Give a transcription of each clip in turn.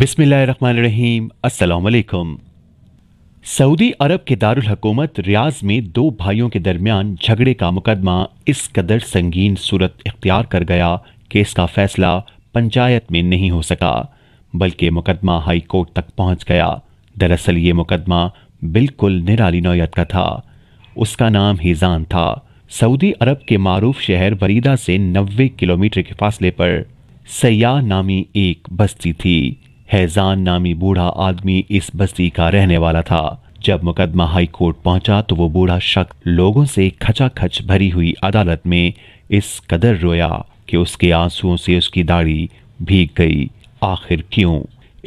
बिसमीम सऊदी अरब के दारुल हकूमत रियाज में दो भाइयों के दरमियान झगड़े का मुकदमा इस कदर संगीन सूरत इख्तियार कर गया कि इसका फैसला पंचायत में नहीं हो सका बल्कि मुकदमा हाई कोर्ट तक पहुंच गया दरअसल ये मुकदमा बिल्कुल निराली नौयत का था उसका नाम हिजान था सऊदी अरब के मारूफ शहर वरीदा से नब्बे किलोमीटर के फासले पर सयाह नामी एक बस्ती थी हैजान नामी बूढ़ा आदमी इस बस्ती का रहने वाला था जब मुकदमा हाई कोर्ट पहुंचा तो वो बूढ़ा शख्स लोगों से खचाखच भरी हुई अदालत में इस कदर रोया कि उसके आंसुओं से उसकी दाढ़ी भीग गई आखिर क्यों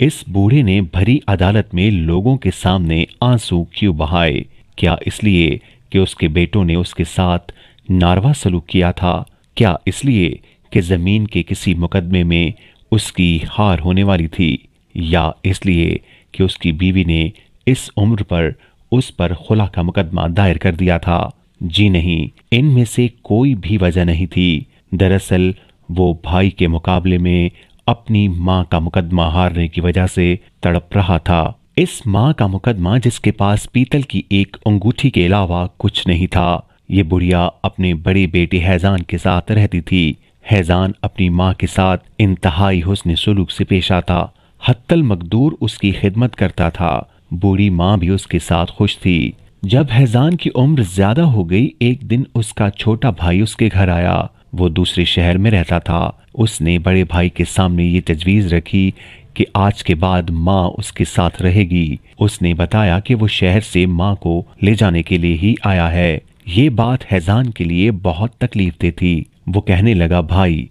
इस बूढ़े ने भरी अदालत में लोगों के सामने आंसू क्यों बहाए क्या इसलिए कि उसके बेटों ने उसके साथ नारवा सलूक किया था क्या इसलिए कि ज़मीन के किसी मुकदमे में उसकी हार होने वाली थी या इसलिए कि उसकी बीवी ने इस उम्र पर उस पर खुला का मुकदमा दायर कर दिया था जी नहीं इनमें से कोई भी वजह नहीं थी दरअसल वो भाई के मुकाबले में अपनी माँ का मुकदमा हारने की वजह से तड़प रहा था इस माँ का मुकदमा जिसके पास पीतल की एक अंगूठी के अलावा कुछ नहीं था ये बुढ़िया अपने बड़े बेटे हैजान के साथ रहती थी हैजान अपनी माँ के साथ इंतहाई हुस्न सुलूक से पेश आता हत्तल मकदूर उसकी खिदमत करता था बूढ़ी माँ भी उसके साथ खुश थी जब हैजान की उम्र ज्यादा हो गई एक दिन उसका छोटा भाई उसके घर आया वो दूसरे शहर में रहता था उसने बड़े भाई के सामने ये तजवीज़ रखी कि आज के बाद माँ उसके साथ रहेगी उसने बताया कि वो शहर से माँ को ले जाने के लिए ही आया है ये बात हैजान के लिए बहुत तकलीफ देती वो कहने लगा भाई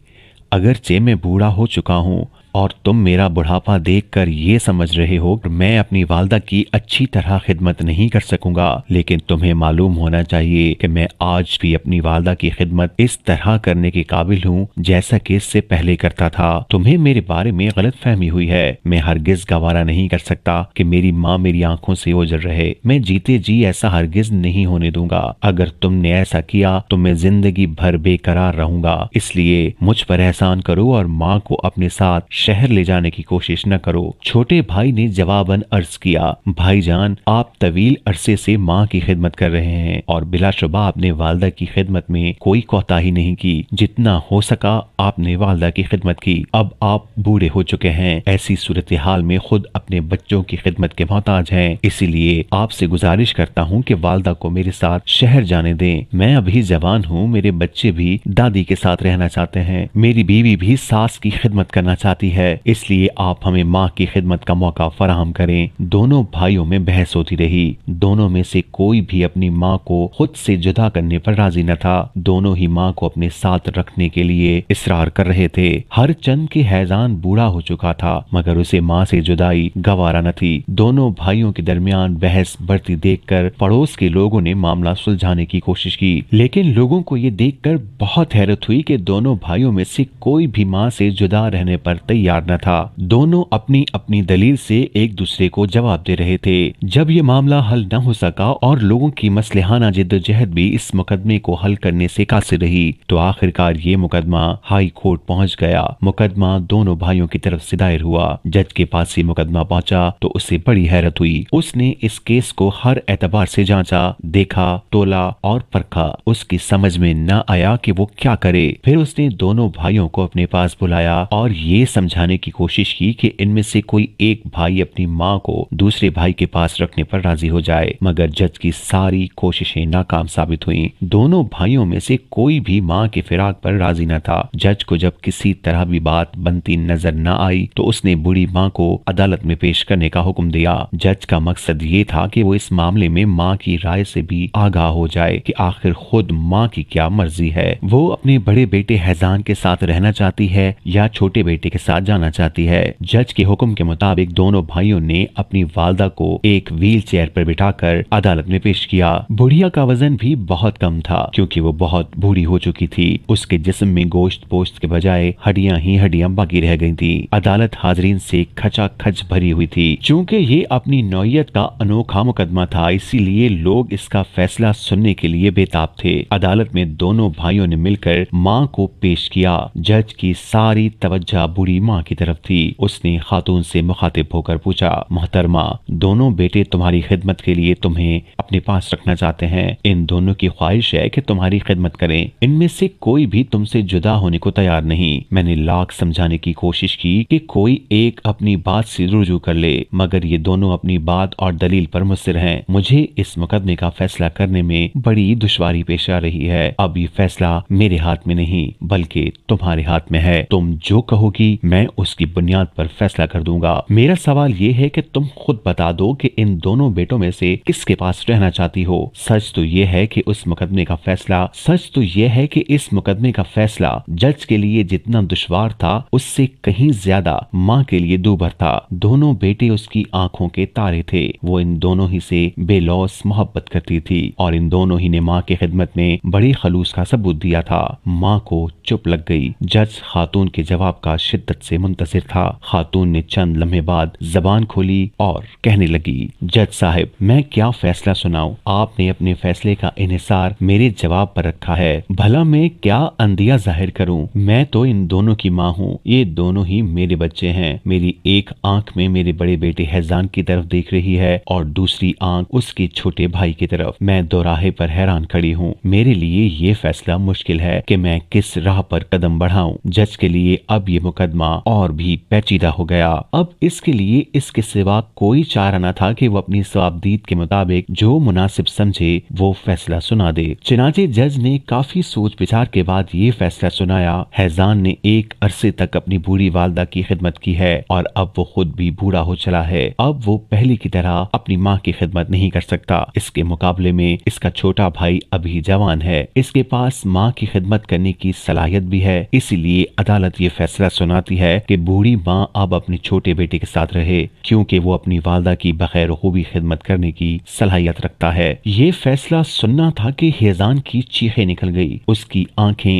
अगरचे मैं बूढ़ा हो चुका हूँ और तुम मेरा बुढ़ापा देखकर ये समझ रहे हो मैं अपनी वालदा की अच्छी तरह खिदमत नहीं कर सकूंगा लेकिन तुम्हें मालूम होना चाहिए कि मैं आज भी अपनी वालदा की खिदमत इस तरह करने के काबिल हूँ जैसा कि इससे पहले करता था तुम्हें मेरे बारे में गलत फहमी हुई है मैं हरगिज गवारा नहीं कर सकता की मेरी माँ मेरी आंखों से उजर रहे मैं जीते जी ऐसा हरगिज नहीं होने दूंगा अगर तुमने ऐसा किया तो मैं जिंदगी भर बेकरार रहूंगा इसलिए मुझ पर एहसान करो और माँ को अपने साथ शहर ले जाने की कोशिश न करो छोटे भाई ने जवाबन अर्ज किया भाईजान आप तवील अरसे से माँ की खिदमत कर रहे हैं और बिलाशुबा आपने वालदा की खिदमत में कोई कोताही नहीं की जितना हो सका आपने वालदा की खिदमत की अब आप बूढ़े हो चुके हैं ऐसी सूरत हाल में खुद अपने बच्चों की खिदमत के मोहताज हैं इसीलिए आपसे गुजारिश करता हूँ कि वालदा को मेरे साथ शहर जाने दें मैं अभी जवान हूँ मेरे बच्चे भी दादी के साथ रहना चाहते हैं मेरी बीवी भी सास की खिदमत करना चाहती जरूरी है इसलिए आप हमें माँ की खिदमत का मौका फराहम करें दोनों भाइयों में बहस होती रही दोनों में से कोई भी अपनी माँ को खुद से जुदा करने पर राजी न था दोनों ही माँ को अपने साथ रखने के लिए इसरार कर रहे थे हर चंद के हैजान बूढ़ा हो चुका था मगर उसे माँ से जुदाई गवारा न थी दोनों भाइयों के दरमियान बहस बढ़ती कर पड़ोस के लोगों ने मामला सुलझाने की कोशिश की लेकिन लोगों को ये कर बहुत हैरत हुई की दोनों भाइयों में से कोई भी माँ से जुदा रहने पर तैयार तैयार न था दोनों अपनी अपनी दलील से एक दूसरे को जवाब दे रहे थे जब ये मामला हल न हो सका और लोगों की मसलहाना जिद्दोजहद भी इस मुकदमे को हल करने से कासिर रही तो आखिरकार ये मुकदमा हाई कोर्ट पहुंच गया मुकदमा दोनों भाइयों की तरफ से दायर हुआ जज के पास ये मुकदमा पहुंचा तो उसे बड़ी हैरत हुई उसने इस केस को हर एतबार से जांचा देखा तोला और परखा उसकी समझ में न आया कि वो क्या करे फिर उसने दोनों भाइयों को अपने पास बुलाया और ये समझ समझाने की कोशिश की कि इनमें से कोई एक भाई अपनी माँ को दूसरे भाई के पास रखने पर राजी हो जाए मगर जज की सारी कोशिशें नाकाम साबित हुई दोनों भाइयों में से कोई भी माँ के फिराक पर राजी न था जज को जब किसी तरह भी बात बनती नजर न आई तो उसने बूढ़ी माँ को अदालत में पेश करने का हुक्म दिया जज का मकसद ये था की वो इस मामले में माँ की राय से भी आगाह हो जाए की आखिर खुद माँ की क्या मर्जी है वो अपने बड़े बेटे हैजान के साथ रहना चाहती है या छोटे बेटे के साथ जाना चाहती है जज के हुक्म के मुताबिक दोनों भाइयों ने अपनी वालदा को एक व्हील चेयर पर बिठाकर अदालत में पेश किया बुढ़िया का वजन भी बहुत कम था क्योंकि वो बहुत बूढ़ी हो चुकी थी उसके जिस्म में गोश्त पोस्त के बजाय हड्डियां ही हड्डियां बाकी रह गई थी अदालत हाजरीन से खच भरी हुई थी चूंकि ये अपनी नौयत का अनोखा मुकदमा था इसीलिए लोग इसका फैसला सुनने के लिए बेताब थे अदालत में दोनों भाइयों ने मिलकर माँ को पेश किया जज की सारी तवज्जा बुरी मोहतरमा की तरफ थी उसने खातून से मुखातिब होकर पूछा मोहतरमा दोनों बेटे तुम्हारी खिदमत के लिए तुम्हें अपने पास रखना चाहते हैं इन दोनों की ख्वाहिश है कि तुम्हारी खिदमत करें इनमें से कोई भी तुमसे जुदा होने को तैयार नहीं मैंने लाख समझाने की कोशिश की कि कोई एक अपनी बात से रुजू कर ले मगर ये दोनों अपनी बात और दलील पर मुसर हैं मुझे इस मुकदमे का फैसला करने में बड़ी दुशारी पेश आ रही है अब ये फैसला मेरे हाथ में नहीं बल्कि तुम्हारे हाथ में है तुम जो कहोगी मैं मैं उसकी बुनियाद पर फैसला कर दूंगा मेरा सवाल ये है कि तुम खुद बता दो कि इन दोनों बेटों में से किसके पास रहना चाहती हो सच तो ये है कि उस मुकदमे का फैसला सच तो ये है कि इस मुकदमे का फैसला जज के लिए जितना दुश्वार था उससे कहीं ज्यादा माँ के लिए दूभर था दोनों बेटे उसकी आँखों के तारे थे वो इन दोनों ही से बेलौस मोहब्बत करती थी और इन दोनों ही ने माँ की खिदमत में बड़े खलूस का सबूत दिया था माँ को चुप लग गई जज खातून के जवाब का शिद्दत से मुंतजर था खातून ने चंद लम्हे बाद जबान खोली और कहने लगी जज साहब मैं क्या फैसला सुनाऊ आपने अपने फैसले का इनसार मेरे जवाब पर रखा है भला मैं क्या अंदिया जाहिर करूं मैं तो इन दोनों की माँ हूँ ये दोनों ही मेरे बच्चे हैं मेरी एक आंख में मेरे बड़े बेटे हैजान की तरफ देख रही है और दूसरी आंख उसके छोटे भाई की तरफ मैं दोराहे पर हैरान खड़ी हूँ मेरे लिए ये फैसला मुश्किल है कि मैं किस राह पर कदम बढ़ाऊं जज के लिए अब ये मुकदमा और भी पेचीदा हो गया अब इसके लिए इसके सिवा कोई चारा न था कि वो अपनी स्वाबदीद के मुताबिक जो मुनासिब समझे वो फैसला सुना दे चिनाचे जज ने काफी सोच विचार के बाद ये फैसला सुनाया हैजान ने एक अरसे तक अपनी बूढ़ी वालदा की खिदमत की है और अब वो खुद भी बूढ़ा हो चला है अब वो पहले की तरह अपनी माँ की खिदमत नहीं कर सकता इसके मुकाबले में इसका छोटा भाई अभी जवान है इसके पास माँ की खिदमत करने की सलाहियत भी है इसीलिए अदालत ये फैसला सुनाती है है कि बूढ़ी माँ अब अपने छोटे बेटे के साथ रहे क्योंकि वो अपनी वालदा की बखैर खूबी खिदमत करने की सलाहियत रखता है ये फैसला सुनना था कि हेजान की चीखे निकल गई उसकी आंखें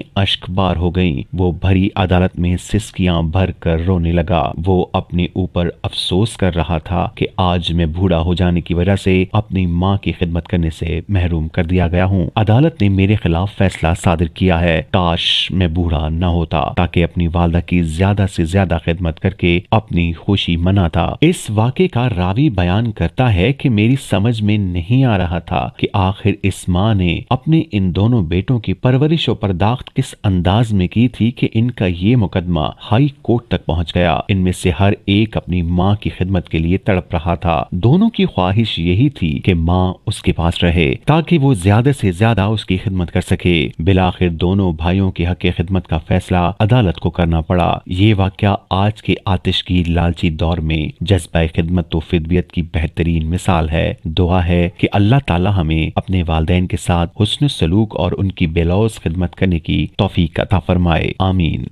बार हो गई वो भरी अदालत में सिस्कियां भर कर रोने लगा वो अपने ऊपर अफसोस कर रहा था कि आज मैं बूढ़ा हो जाने की वजह से अपनी माँ की खिदमत करने से महरूम कर दिया गया हूँ अदालत ने मेरे खिलाफ फैसला सादर किया है काश मैं बूढ़ा न होता ताकि अपनी वालदा की ज्यादा से ज्यादा खिदमत करके अपनी खुशी मनाता इस वाक्य का रावी बयान करता है कि मेरी समझ में नहीं आ रहा था कि आखिर इस माँ ने अपने इन दोनों बेटों की परवरिश और परदाख्त किस अंदाज में की थी कि इनका ये मुकदमा हाई कोर्ट तक पहुँच गया इनमें से हर एक अपनी माँ की खिदमत के लिए तड़प रहा था दोनों की ख्वाहिश यही थी कि माँ उसके पास रहे ताकि वो ज्यादा से ज्यादा उसकी खिदमत कर सके बिलाखिर दोनों भाइयों के हक खिदमत का फैसला अदालत को करना पड़ा ये वाक्य आज के आतिश की लालची दौर में जज्बा खिदमत तो फिदबियत की बेहतरीन मिसाल है दुआ है कि अल्लाह ताला हमें अपने वाले के साथ हुसन सलूक और उनकी बेलौज खिदमत करने की तोफ़ी अता फरमाए आमीन